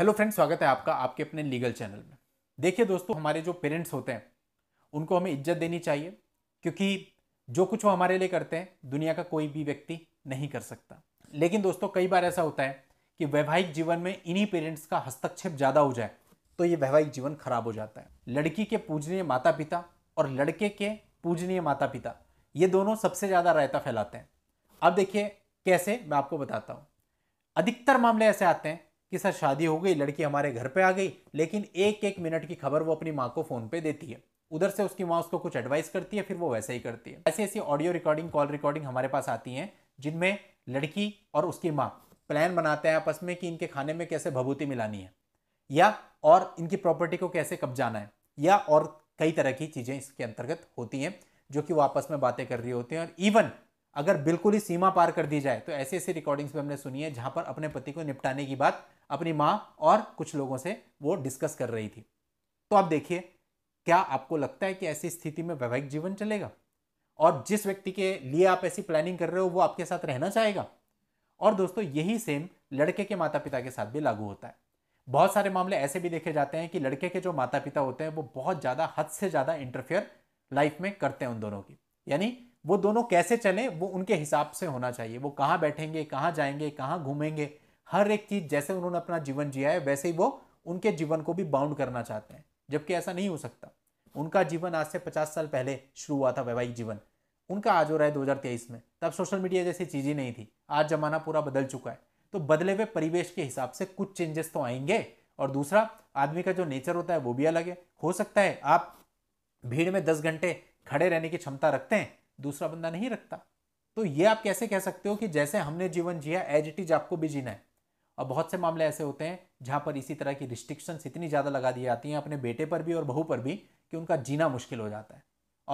hello friend स्वागत है आपका आपके अपने लीगल चैनल में देखिए दोस्तों हमारे जो पेरेंट्स होते हैं उनको हमें इज्जत देनी चाहिए क्योंकि जो कुछ वो हमारे लिए करते हैं दुनिया का कोई भी व्यक्ति नहीं कर सकता लेकिन दोस्तों कई बार ऐसा होता है कि वैवाहिक जीवन में इन्हीं पेरेंट्स का हस्तक्षेप ज़्यादा हो जाए तो ये वैवाहिक जीवन खराब हो जाता है लड़की के पूजनीय माता पिता और लड़के के पूजनीय माता पिता ये दोनों सबसे ज़्यादा रायता फैलाते हैं अब देखिए कैसे मैं आपको बताता हूँ अधिकतर मामले ऐसे आते हैं कि सर शादी हो गई लड़की हमारे घर पे आ गई लेकिन एक एक मिनट की खबर वो अपनी माँ को फ़ोन पे देती है उधर से उसकी माँ उसको कुछ एडवाइस करती है फिर वो वैसे ही करती है ऐसी ऐसी ऑडियो रिकॉर्डिंग कॉल रिकॉर्डिंग हमारे पास आती हैं जिनमें लड़की और उसकी माँ प्लान बनाते हैं आपस में कि इनके खाने में कैसे भभूति मिलानी है या और इनकी प्रॉपर्टी को कैसे कब्जाना है या और कई तरह की चीज़ें इसके अंतर्गत होती हैं जो कि वो आपस में बातें कर रही होती हैं और इवन अगर बिल्कुल ही सीमा पार कर दी जाए तो ऐसी ऐसी रिकॉर्डिंग्स भी हमने सुनी है जहाँ पर अपने पति को निपटाने की बात अपनी माँ और कुछ लोगों से वो डिस्कस कर रही थी तो आप देखिए क्या आपको लगता है कि ऐसी स्थिति में वैवाहिक जीवन चलेगा और जिस व्यक्ति के लिए आप ऐसी प्लानिंग कर रहे हो वो आपके साथ रहना चाहेगा और दोस्तों यही सेम लड़के के माता पिता के साथ भी लागू होता है बहुत सारे मामले ऐसे भी देखे जाते हैं कि लड़के के जो माता पिता होते हैं वो बहुत ज़्यादा हद से ज़्यादा इंटरफेयर लाइफ में करते हैं उन दोनों की यानी वो दोनों कैसे चलें वो उनके हिसाब से होना चाहिए वो कहाँ बैठेंगे कहाँ जाएंगे कहाँ घूमेंगे हर एक चीज़ जैसे उन्होंने अपना जीवन जिया है वैसे ही वो उनके जीवन को भी बाउंड करना चाहते हैं जबकि ऐसा नहीं हो सकता उनका जीवन आज से पचास साल पहले शुरू हुआ था वैवाहिक जीवन उनका आज हो रहा है दो में तब सोशल मीडिया जैसी चीज ही नहीं थी आज ज़माना पूरा बदल चुका है तो बदले हुए परिवेश के हिसाब से कुछ चेंजेस तो आएंगे और दूसरा आदमी का जो नेचर होता है वो भी अलग है हो सकता है आप भीड़ में दस घंटे खड़े रहने की क्षमता रखते हैं दूसरा बंदा नहीं रखता तो ये आप कैसे कह सकते हो कि जैसे हमने जीवन जिया एज इट इज आपको भी जीना है अब बहुत से मामले ऐसे होते हैं जहाँ पर इसी तरह की रिस्ट्रिक्शंस इतनी ज़्यादा लगा दी जाती हैं अपने बेटे पर भी और बहू पर भी कि उनका जीना मुश्किल हो जाता है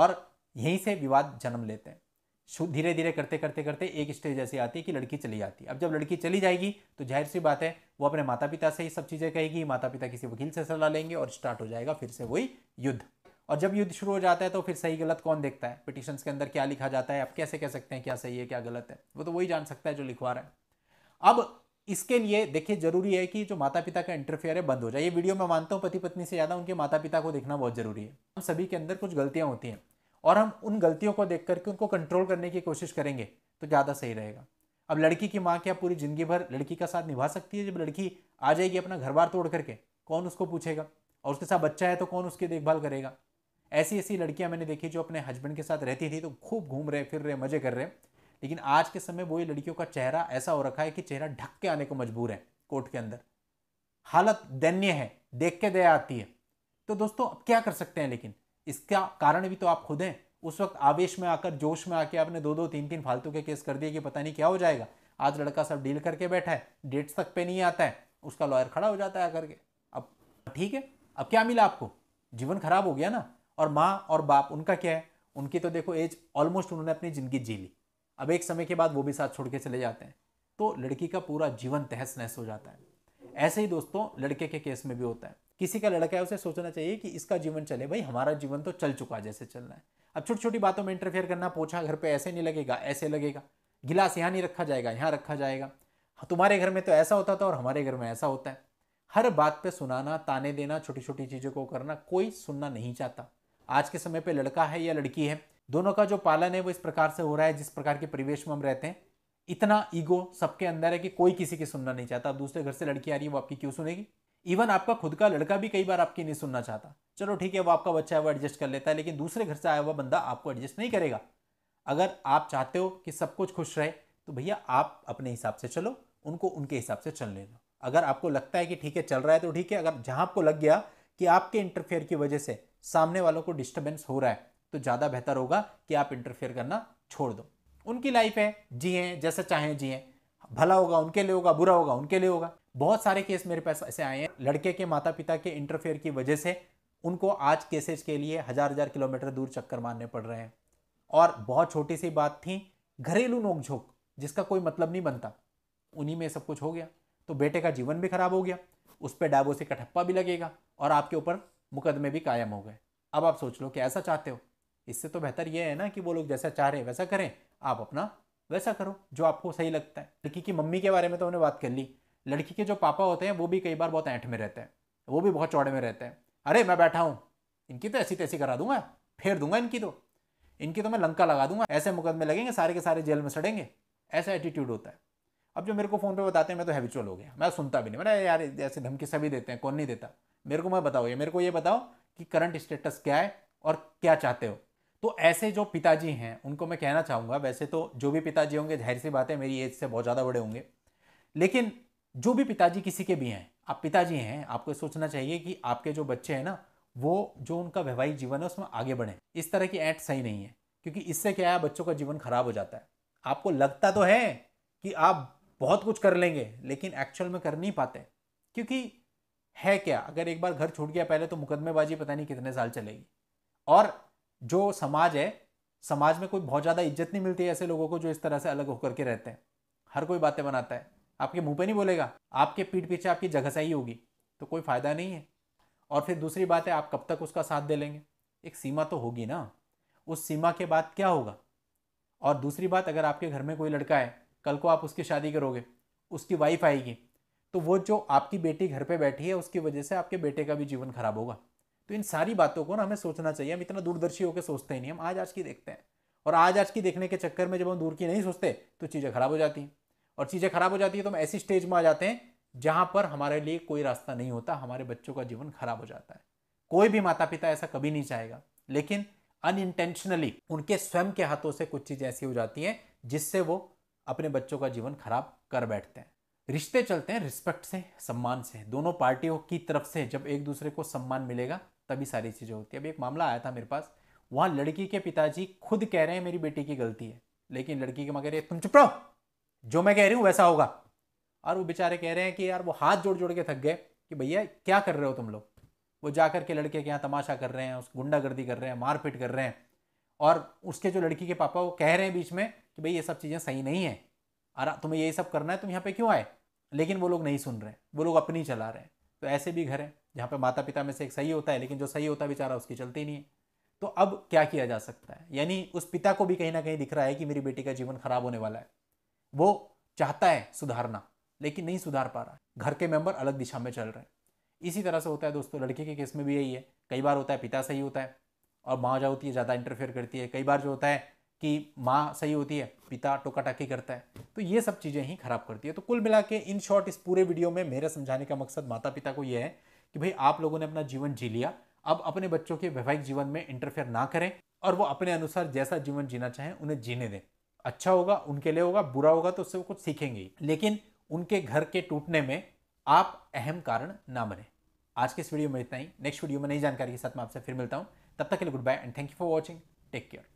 और यहीं से विवाद जन्म लेते हैं धीरे धीरे करते करते करते एक स्टेज ऐसी आती है कि लड़की चली जाती है अब जब लड़की चली जाएगी तो जाहिर सी बात है वो अपने माता पिता से ही सब चीज़ें कहेगी माता पिता किसी वकील से सलाह लेंगे और स्टार्ट हो जाएगा फिर से वही युद्ध और जब युद्ध शुरू हो जाता है तो फिर सही गलत कौन देखता है पिटिशन्स के अंदर क्या लिखा जाता है आप कैसे कह सकते हैं क्या सही है क्या गलत है वो तो वही जान सकता है जो लिखवा रहा है अब इसके लिए देखिए जरूरी है कि जो माता पिता का इंटरफेयर है बंद हो जाए ये वीडियो मैं मानता हूँ पति पत्नी से ज़्यादा उनके माता पिता को देखना बहुत ज़रूरी है हम सभी के अंदर कुछ गलतियाँ होती हैं और हम उन गलतियों को देख करके उनको कंट्रोल करने की कोशिश करेंगे तो ज़्यादा सही रहेगा अब लड़की की माँ क्या पूरी ज़िंदगी भर लड़की का साथ निभा सकती है जब लड़की आ जाएगी अपना घर बार तोड़ करके कौन उसको पूछेगा और उसके साथ बच्चा है तो कौन उसकी देखभाल करेगा ऐसी ऐसी लड़कियाँ मैंने देखी जो अपने हस्बैंड के साथ रहती थी तो खूब घूम रहे फिर रहे मज़े कर रहे लेकिन आज के समय वही लड़कियों का चेहरा ऐसा हो रखा है कि चेहरा ढक के आने को मजबूर है कोर्ट के अंदर हालत दैन्य है देख के दया आती है तो दोस्तों अब क्या कर सकते हैं लेकिन इसका कारण भी तो आप खुद हैं उस वक्त आवेश में आकर जोश में आके आपने दो दो तीन तीन फालतू के केस कर दिए कि पता नहीं क्या हो जाएगा आज लड़का सब डील करके बैठा है डेट्स तक पे नहीं आता है उसका लॉयर खड़ा हो जाता है आकर के अब ठीक है अब क्या मिला आपको जीवन खराब हो गया ना और माँ और बाप उनका क्या है उनकी तो देखो एज ऑलमोस्ट उन्होंने अपनी ज़िंदगी जी ली अब एक समय के बाद वो भी साथ छोड़ के चले जाते हैं तो लड़की का पूरा जीवन तहस नहस हो जाता है ऐसे ही दोस्तों लड़के के केस में भी होता है किसी का लड़का है उसे सोचना चाहिए कि इसका जीवन चले भाई हमारा जीवन तो चल चुका जैसे चलना है अब छोटी छोटी बातों में इंटरफेयर करना पोछा घर पे ऐसे नहीं लगेगा ऐसे लगेगा गिलास यहाँ नहीं रखा जाएगा यहाँ रखा जाएगा हाँ, तुम्हारे घर में तो ऐसा होता था और हमारे घर में ऐसा होता है हर बात पे सुनाना ताने देना छोटी छोटी चीज़ों को करना कोई सुनना नहीं चाहता आज के समय पे लड़का है या लड़की है दोनों का जो पालन है वो इस प्रकार से हो रहा है जिस प्रकार के परिवेश में हम रहते हैं इतना ईगो सबके अंदर है कि कोई किसी की सुनना नहीं चाहता दूसरे घर से लड़की आ रही है वो आपकी क्यों सुनेगी इवन आपका खुद का लड़का भी कई बार आपकी नहीं सुनना चाहता चलो ठीक है वो आपका बच्चा है वो एडजस्ट कर लेता है लेकिन दूसरे घर से आया हुआ बंदा आपको एडजस्ट नहीं करेगा अगर आप चाहते हो कि सब कुछ खुश रहे तो भैया आप अपने हिसाब से चलो उनको उनके हिसाब से चलने दो अगर आपको लगता है कि ठीक है चल रहा है तो ठीक है अगर जहाँ आपको लग गया कि आपके इंटरफेयर की वजह से सामने वालों को डिस्टर्बेंस हो रहा है तो ज़्यादा बेहतर होगा कि आप इंटरफेयर करना छोड़ दो उनकी लाइफ है जिए जैसे चाहें जिए भला होगा उनके लिए होगा बुरा होगा उनके लिए होगा बहुत सारे केस मेरे पास ऐसे आए हैं लड़के के माता पिता के इंटरफेयर की वजह से उनको आज केसेज के लिए हज़ार हज़ार किलोमीटर दूर चक्कर मारने पड़ रहे हैं और बहुत छोटी सी बात थी घरेलू नोकझोंक जिसका कोई मतलब नहीं बनता उन्हीं में सब कुछ हो गया तो बेटे का जीवन भी खराब हो गया उस पर डाबो से कठप्पा भी लगेगा और आपके ऊपर मुकदमे भी कायम हो गए अब आप सोच लो कि ऐसा चाहते हो इससे तो बेहतर यह है ना कि वो लोग जैसा चाह रहे हैं वैसा करें आप अपना वैसा करो जो आपको सही लगता है लड़की की मम्मी के बारे में तो हमने बात कर ली लड़की के जो पापा होते हैं वो भी कई बार बहुत ऐंठ में रहते हैं वो भी बहुत चौड़े में रहते हैं अरे मैं बैठा हूँ इनकी तो ऐसी तैसी करा दूंगा फेर दूंगा इनकी तो इनकी तो मैं लंका लगा दूंगा ऐसे मुकदमे लगेंगे सारे के सारे जेल में सड़ेंगे ऐसा एटीट्यूड होता है अब जो मेरे को फ़ोन पे बताते हैं मैं तो हैविचुअल हो गया मैं सुनता भी नहीं मैंने यार ऐसे धमकी सभी देते हैं कौन नहीं देता मेरे को मैं बताओ ये मेरे को ये बताओ कि करंट स्टेटस क्या है और क्या चाहते हो तो ऐसे जो पिताजी हैं उनको मैं कहना चाहूँगा वैसे तो जो भी पिताजी होंगे जाहिर सी बात है मेरी एज से बहुत ज़्यादा बड़े होंगे लेकिन जो भी पिताजी किसी के भी हैं आप पिताजी हैं आपको सोचना चाहिए कि आपके जो बच्चे हैं ना वो जो उनका वैवाहिक जीवन है उसमें आगे बढ़ें इस तरह की ऐड सही नहीं है क्योंकि इससे क्या है बच्चों का जीवन खराब हो जाता है आपको लगता तो है कि आप बहुत कुछ कर लेंगे लेकिन एक्चुअल में कर नहीं पाते क्योंकि है क्या अगर एक बार घर छूट गया पहले तो मुकदमेबाजी पता नहीं कितने साल चलेगी और जो समाज है समाज में कोई बहुत ज़्यादा इज्जत नहीं मिलती है ऐसे लोगों को जो इस तरह से अलग होकर के रहते हैं हर कोई बातें बनाता है आपके मुंह पे नहीं बोलेगा आपके पीठ पीछे आपकी जगह सही होगी तो कोई फ़ायदा नहीं है और फिर दूसरी बात है आप कब तक उसका साथ दे लेंगे एक सीमा तो होगी ना उस सीमा के बाद क्या होगा और दूसरी बात अगर आपके घर में कोई लड़का है कल को आप उसकी शादी करोगे उसकी वाइफ आएगी तो वो जो आपकी बेटी घर पे बैठी है उसकी वजह से आपके बेटे का भी जीवन खराब होगा तो इन सारी बातों को ना हमें सोचना चाहिए हम इतना दूरदर्शी होकर सोचते ही नहीं हम आज आज की देखते हैं और आज आज की देखने के चक्कर में जब हम दूर की नहीं सोचते तो चीज़ें खराब हो जाती हैं और चीज़ें खराब हो जाती है तो हम ऐसी स्टेज में आ जाते हैं जहाँ पर हमारे लिए कोई रास्ता नहीं होता हमारे बच्चों का जीवन खराब हो जाता है कोई भी माता पिता ऐसा कभी नहीं चाहेगा लेकिन अनइंटेंशनली उनके स्वयं के हाथों से कुछ चीज़ें ऐसी हो जाती हैं जिससे वो अपने बच्चों का जीवन खराब कर बैठते हैं रिश्ते चलते हैं रिस्पेक्ट से सम्मान से दोनों पार्टियों की तरफ से जब एक दूसरे को सम्मान मिलेगा तभी सारी चीज़ें होती है अभी एक मामला आया था मेरे पास वहाँ लड़की के पिताजी खुद कह रहे हैं मेरी बेटी की गलती है लेकिन लड़की के माँ कह रही है तुम चुप रहो जो मैं कह रही हूँ वैसा होगा और वो बेचारे कह रहे हैं कि यार वो हाथ जोड़ जोड़ के थक गए कि भैया क्या कर रहे हो तुम लोग वो जा कर के लड़के के यहाँ तमाशा कर रहे हैं उस गुंडागर्दी कर रहे हैं मारपीट कर रहे हैं और उसके जो लड़की के पापा वो कह रहे हैं बीच में कि भाई ये सब चीज़ें सही नहीं है और तुम्हें यही सब करना है तुम यहाँ पे क्यों आए लेकिन वो लोग नहीं सुन रहे हैं वो लोग अपनी चला रहे हैं तो ऐसे भी घर हैं जहाँ पे माता पिता में से एक सही होता है लेकिन जो सही होता है बेचारा उसकी चलती नहीं है तो अब क्या किया जा सकता है यानी उस पिता को भी कहीं ना कहीं दिख रहा है कि मेरी बेटी का जीवन खराब होने वाला है वो चाहता है सुधारना लेकिन नहीं सुधार पा रहा घर के मेंबर अलग दिशा में चल रहे हैं इसी तरह से होता है दोस्तों लड़के के केस में भी यही है कई बार होता है पिता सही होता है और माँ जो होती है ज़्यादा इंटरफेयर करती है कई बार जो होता है कि माँ सही होती है पिता टोकाटाकी करता है तो ये सब चीज़ें ही खराब करती है तो कुल मिला के इन शॉर्ट इस पूरे वीडियो में मेरे समझाने का मकसद माता पिता को यह है कि भाई आप लोगों ने अपना जीवन जी लिया अब अपने बच्चों के वैवाहिक जीवन में इंटरफेयर ना करें और वो अपने अनुसार जैसा जीवन जीना चाहें उन्हें जीने दें अच्छा होगा उनके लिए होगा बुरा होगा तो उससे वो कुछ सीखेंगे लेकिन उनके घर के टूटने में आप अहम कारण ना बने आज के इस वीडियो में इतना ही नेक्स्ट वीडियो में नई जानकारी के साथ मैं आपसे फिर मिलता हूँ तब तक के लिए good bye and thank you for watching take care